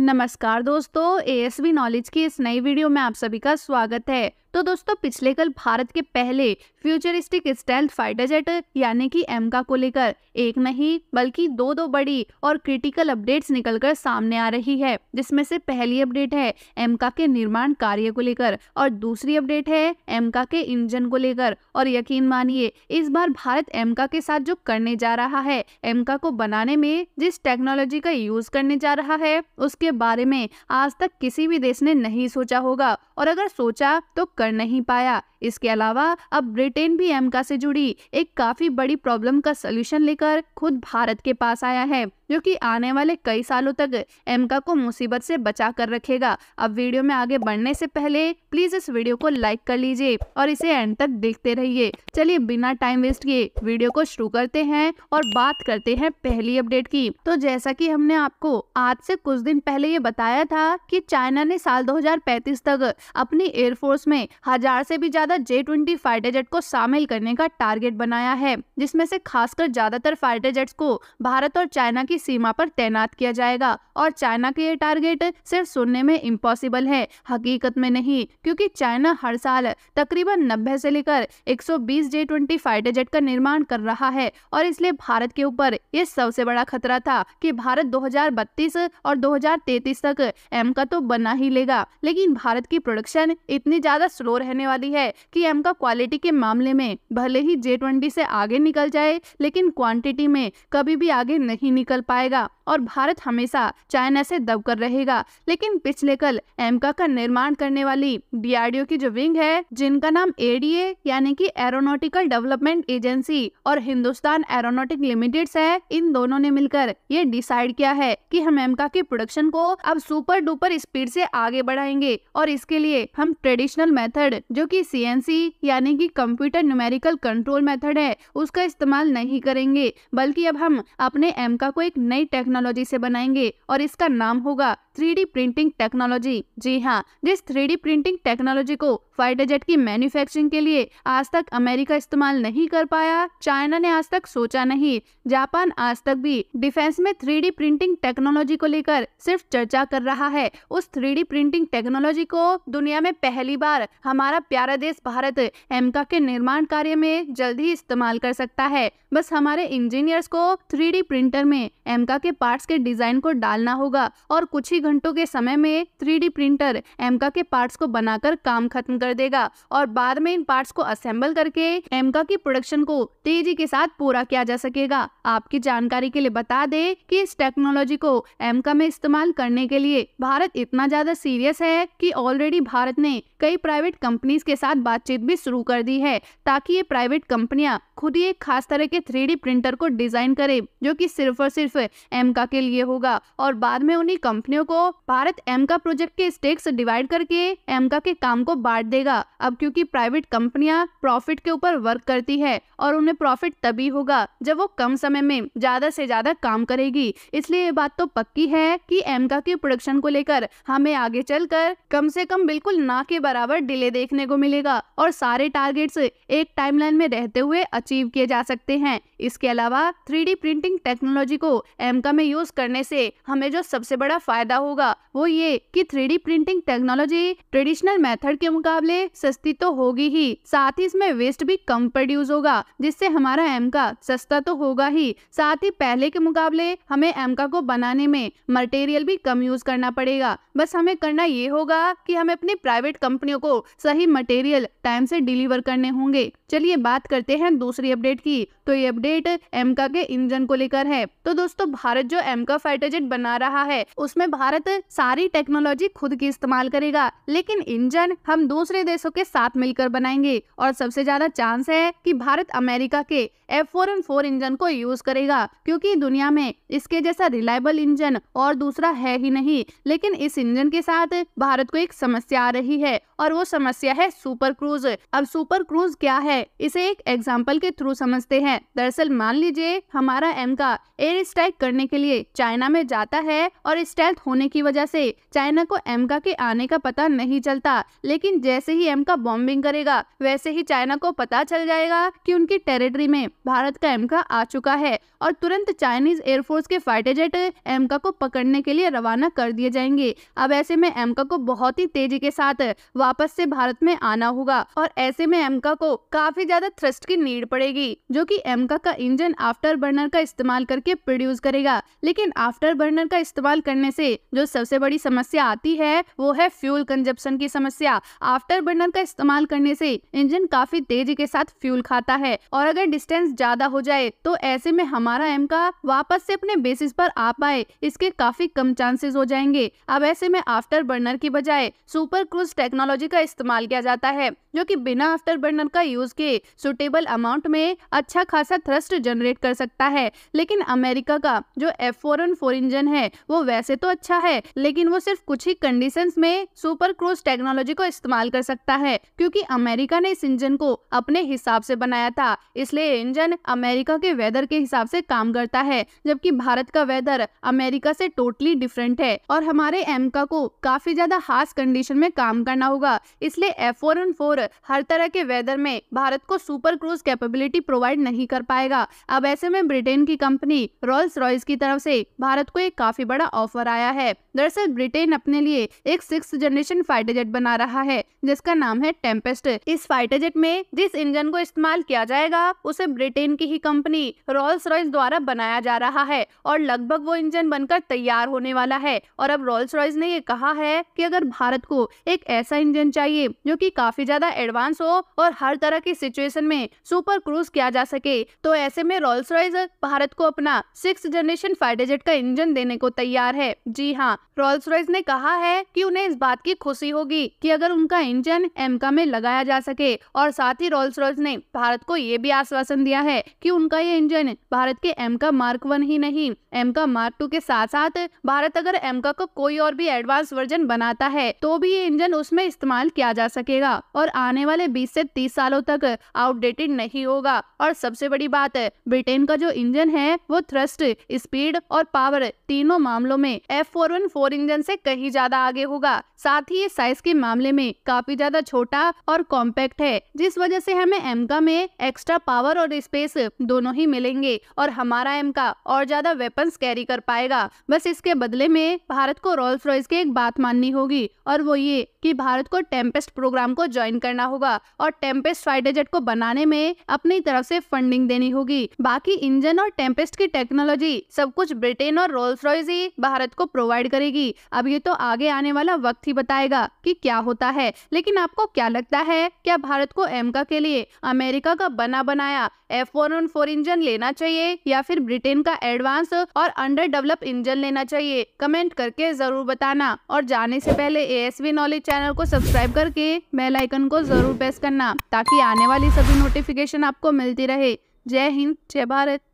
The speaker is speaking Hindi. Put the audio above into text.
नमस्कार दोस्तों ए एस बी नॉलेज की इस नई वीडियो में आप सभी का स्वागत है तो दोस्तों पिछले कल भारत के पहले फ्यूचरिस्टिक स्टेल्थ फाइटर जेट यानी कि एमका को लेकर एक नहीं बल्कि दो दो बड़ी और क्रिटिकल अपडेट्स निकलकर सामने आ रही है जिसमें से पहली अपडेट है एमका के निर्माण कार्य को लेकर और दूसरी अपडेट है एमका के इंजन को लेकर और यकीन मानिए इस बार भारत एमका के साथ जो करने जा रहा है एमका को बनाने में जिस टेक्नोलॉजी का यूज करने जा रहा है उसके के बारे में आज तक किसी भी देश ने नहीं सोचा होगा और अगर सोचा तो कर नहीं पाया इसके अलावा अब ब्रिटेन भी एमका से जुड़ी एक काफी बड़ी प्रॉब्लम का सलूशन लेकर खुद भारत के पास आया है जो कि आने वाले कई सालों तक एमका को मुसीबत से बचा कर रखेगा अब वीडियो में आगे बढ़ने से पहले प्लीज इस वीडियो को लाइक कर लीजिए और इसे एंड तक देखते रहिए चलिए बिना टाइम वेस्ट किए वीडियो को शुरू करते हैं और बात करते हैं पहली अपडेट की तो जैसा की हमने आपको आज से कुछ दिन पहले ये बताया था की चाइना ने साल दो तक अपनी एयरफोर्स में हजार से भी ज्यादा जे ट्वेंटी फाइटर जेट को शामिल करने का टारगेट बनाया है जिसमें से खासकर ज्यादातर फाइटर जेट्स को भारत और चाइना की की सीमा पर तैनात किया जाएगा और चाइना के ये टारगेट सिर्फ सुनने में इम्पॉसिबल है हकीकत में नहीं क्योंकि चाइना हर साल तकरीबन नब्बे से लेकर 120 जे ट्वेंटी फाइटर जेट का निर्माण कर रहा है और इसलिए भारत के ऊपर ये सबसे बड़ा खतरा था कि भारत 2032 और 2033 तक एम का तो बना ही लेगा लेकिन भारत की प्रोडक्शन इतनी ज़्यादा स्लो रहने वाली है की एम का क्वालिटी के मामले में भले ही जे ट्वेंटी आगे निकल जाए लेकिन क्वांटिटी में कभी भी आगे नहीं निकल पाएगा और भारत हमेशा चाइना से दबकर रहेगा लेकिन पिछले कल एमका का निर्माण करने वाली डीआरडीओ की जो विंग है जिनका नाम एडीए यानी कि एरोनोटिकल डेवलपमेंट एजेंसी और हिंदुस्तान एरोनोटिक लिमिटेड है इन दोनों ने मिलकर ये डिसाइड किया है कि हम एमका के प्रोडक्शन को अब सुपर डुपर स्पीड ऐसी आगे बढ़ाएंगे और इसके लिए हम ट्रेडिशनल मेथड जो कि सीएनसी यानी कि कंप्यूटर न्यूमेरिकल कंट्रोल मेथड है उसका इस्तेमाल नहीं करेंगे बल्कि अब हम अपने एमका को एक नई टेक्नोलॉजी टेक्नोलॉजी से बनाएंगे और इसका नाम होगा थ्री प्रिंटिंग टेक्नोलॉजी जी हाँ जिस थ्री प्रिंटिंग टेक्नोलॉजी को फाइटर जेट की मैन्युफैक्चरिंग के लिए आज तक अमेरिका इस्तेमाल नहीं कर पाया चाइना ने आज तक सोचा नहीं जापान आज तक भी डिफेंस में थ्री प्रिंटिंग टेक्नोलॉजी को लेकर सिर्फ चर्चा कर रहा है उस थ्री प्रिंटिंग टेक्नोलॉजी को दुनिया में पहली बार हमारा प्यारा देश भारत एमका के निर्माण कार्य में जल्द ही इस्तेमाल कर सकता है बस हमारे इंजीनियर्स को थ्री प्रिंटर में एमका के पार्ट्स के डिजाइन को डालना होगा और कुछ ही घंटों के समय में थ्री प्रिंटर एमका के पार्ट्स को बनाकर काम खत्म कर देगा और बाद में इन पार्ट्स को असेंबल करके एमका की प्रोडक्शन को तेजी के साथ पूरा किया जा सकेगा आपकी जानकारी के लिए बता दे कि इस टेक्नोलॉजी को एमका में इस्तेमाल करने के लिए भारत इतना ज्यादा सीरियस है कि ऑलरेडी भारत ने कई प्राइवेट कंपनीज के साथ बातचीत भी शुरू कर दी है ताकि ये प्राइवेट कंपनियां खुद ही एक खास तरह के थ्री प्रिंटर को डिजाइन करे जो की सिर्फ और सिर्फ एमका के लिए होगा और बाद में उन्हीं कंपनियों को तो भारत एमका प्रोजेक्ट के स्टेक्स डिवाइड करके एमका के काम को बांट देगा अब क्योंकि प्राइवेट कंपनियां प्रॉफिट के ऊपर वर्क करती है और उन्हें प्रॉफिट तभी होगा जब वो कम समय में ज्यादा से ज्यादा काम करेगी इसलिए ये बात तो पक्की है कि एमका के प्रोडक्शन को लेकर हमें आगे चलकर कम से कम बिल्कुल ना के बराबर डिले देखने को मिलेगा और सारे टारगेट्स एक टाइमलाइन में रहते हुए अचीव किए जा सकते हैं इसके अलावा थ्री प्रिंटिंग टेक्नोलॉजी को एमका में यूज करने से हमें जो सबसे बड़ा फायदा होगा वो ये कि three printing technology traditional method के मुकाबले सस्ती तो होगी ही साथ ही इसमें वेस्ट भी कम प्रोड्यूस होगा जिससे हमारा एमका सस्ता तो होगा ही साथ ही पहले के मुकाबले हमें एमका को बनाने में मटेरियल भी कम यूज करना पड़ेगा बस हमें करना ये होगा कि हमें अपनी प्राइवेट कंपनियों को सही मटेरियल टाइम से डिलीवर करने होंगे चलिए बात करते हैं दूसरी अपडेट की तो ये अपडेट एमका के इंजन को लेकर है तो दोस्तों भारत जो एमका फाइटर जेट बना रहा है उसमें भारत भारत सारी टेक्नोलॉजी खुद की इस्तेमाल करेगा लेकिन इंजन हम दूसरे देशों के साथ मिलकर बनाएंगे और सबसे ज्यादा चांस है कि भारत अमेरिका के एफ फोर इंजन को यूज करेगा क्योंकि दुनिया में इसके जैसा रिलायबल इंजन और दूसरा है ही नहीं लेकिन इस इंजन के साथ भारत को एक समस्या आ रही है और वो समस्या है सुपर क्रूज अब सुपर क्रूज क्या है इसे एक एग्जाम्पल के थ्रू समझते हैं दरअसल मान लीजिए हमारा एम का एयर स्ट्राइक करने के लिए चाइना में जाता है और स्टेल्थ होने होने की वजह से चाइना को एमका के आने का पता नहीं चलता लेकिन जैसे ही एमका बॉम्बिंग करेगा वैसे ही चाइना को पता चल जाएगा कि उनकी टेरिटरी में भारत का एमका आ चुका है और तुरंत चाइनीज एयरफोर्स के फाइटर जेट एमका को पकड़ने के लिए रवाना कर दिए जाएंगे अब ऐसे में एमका को बहुत ही तेजी के साथ वापस से भारत में आना होगा और ऐसे में एमका को काफी ज्यादा थ्रस्ट की नीड पड़ेगी जो कि एमका का इंजन आफ्टर बर्नर का इस्तेमाल करके प्रोड्यूस करेगा लेकिन आफ्टर बर्नर का इस्तेमाल करने से जो सबसे बड़ी समस्या आती है वो है फ्यूल कंजप्शन की समस्या आफ्टर बर्नर का इस्तेमाल करने से इंजन काफी तेजी के साथ फ्यूल खाता है और अगर डिस्टेंस ज्यादा हो जाए तो ऐसे में हमारा एम का वापस से अपने बेसिस पर आ पाए इसके काफी कम चांसेस हो जाएंगे अब ऐसे में आफ्टर बर्नर की बजाय सुपर क्रूज टेक्नोलॉजी का इस्तेमाल किया जाता है जो कि बिना आफ्टर बर्नर का यूज़ के सुटेबल अमाउंट में अच्छा खासा थ्रस्ट जनरेट कर सकता है लेकिन अमेरिका का जो एफ फोर फोर इंजन है वो वैसे तो अच्छा है लेकिन वो सिर्फ कुछ ही कंडीशन में सुपर क्रूज टेक्नोलॉजी को इस्तेमाल कर सकता है क्योंकि अमेरिका ने इस इंजन को अपने हिसाब से बनाया था इसलिए इंजन अमेरिका के वेदर के हिसाब से काम करता है जबकि भारत का वेदर अमेरिका से टोटली डिफरेंट है और हमारे एमका को काफी ज्यादा हार्श कंडीशन में काम करना होगा इसलिए एफ फोर फोर हर तरह के वेदर में भारत को सुपर क्रूज कैपेबिलिटी प्रोवाइड नहीं कर पाएगा अब ऐसे में ब्रिटेन की कंपनी रॉयल्स रॉयस की तरफ से भारत को एक काफी बड़ा ऑफर आया है दरअसल ब्रिटेन अपने लिए एक सिक्स जनरेशन फाइटर जेट बना रहा है जिसका नाम है टेम्पेस्ट इस फाइटर जेट में जिस इंजन को इस्तेमाल किया जाएगा उसे ब्रिटेन की ही कंपनी रॉल्स रॉयस द्वारा बनाया जा रहा है और लगभग वो इंजन बनकर तैयार होने वाला है और अब रॉल्स रॉयस ने ये कहा है की अगर भारत को एक ऐसा इंजन चाहिए जो की काफी ज्यादा एडवांस हो और हर तरह की सिचुएशन में सुपर क्रूज किया जा सके तो ऐसे में रॉल्स रॉयस भारत को अपना सिक्स जनरेशन फाइटर जेट का इंजन देने को तैयार है जी हाँ रोल्स रॉयस ने कहा है कि उन्हें इस बात की खुशी होगी कि अगर उनका इंजन एमका में लगाया जा सके और साथ ही रोल्स रॉयस ने भारत को ये भी आश्वासन दिया है कि उनका ये इंजन भारत के एमका मार्क वन ही नहीं एमका मार्क टू के साथ साथ भारत अगर एमका को कोई और भी एडवांस वर्जन बनाता है तो भी ये इंजन उसमें इस्तेमाल किया जा सकेगा और आने वाले बीस ऐसी तीस सालों तक आउटडेटेड नहीं होगा और सबसे बड़ी बात ब्रिटेन का जो इंजन है वो थ्रस्ट स्पीड और पावर तीनों मामलों में एफ फोर फोर इंजन से कहीं ज्यादा आगे होगा साथ ही ये साइज के मामले में काफी ज्यादा छोटा और कॉम्पैक्ट है जिस वजह से हमें एमका में एक्स्ट्रा पावर और स्पेस दोनों ही मिलेंगे और हमारा एमका और ज्यादा वेपन्स कैरी कर पाएगा बस इसके बदले में भारत को रोल्स रॉयस की एक बात माननी होगी और वो ये कि भारत को टेम्पेस्ट प्रोग्राम को ज्वाइन करना होगा और टेम्पेस्ट फाइटर जेट को बनाने में अपनी तरफ से फंडिंग देनी होगी बाकी इंजन और टेम्पेस्ट की टेक्नोलॉजी सब कुछ ब्रिटेन और रोल्स रॉयस ही भारत को प्रोवाइड करेगी अब ये तो आगे आने वाला वक्त ही बताएगा कि क्या होता है लेकिन आपको क्या लगता है क्या भारत को एमका के लिए अमेरिका का बना बनाया एफ फोर इंजन लेना चाहिए या फिर ब्रिटेन का एडवांस और अंडर डेवलप इंजन लेना चाहिए कमेंट करके जरूर बताना और जाने से पहले A S V knowledge channel को सब्सक्राइब करके बेल आइकन को जरूर प्रेस करना ताकि आने वाली सभी नोटिफिकेशन आपको मिलती रहे जय हिंद जय भारत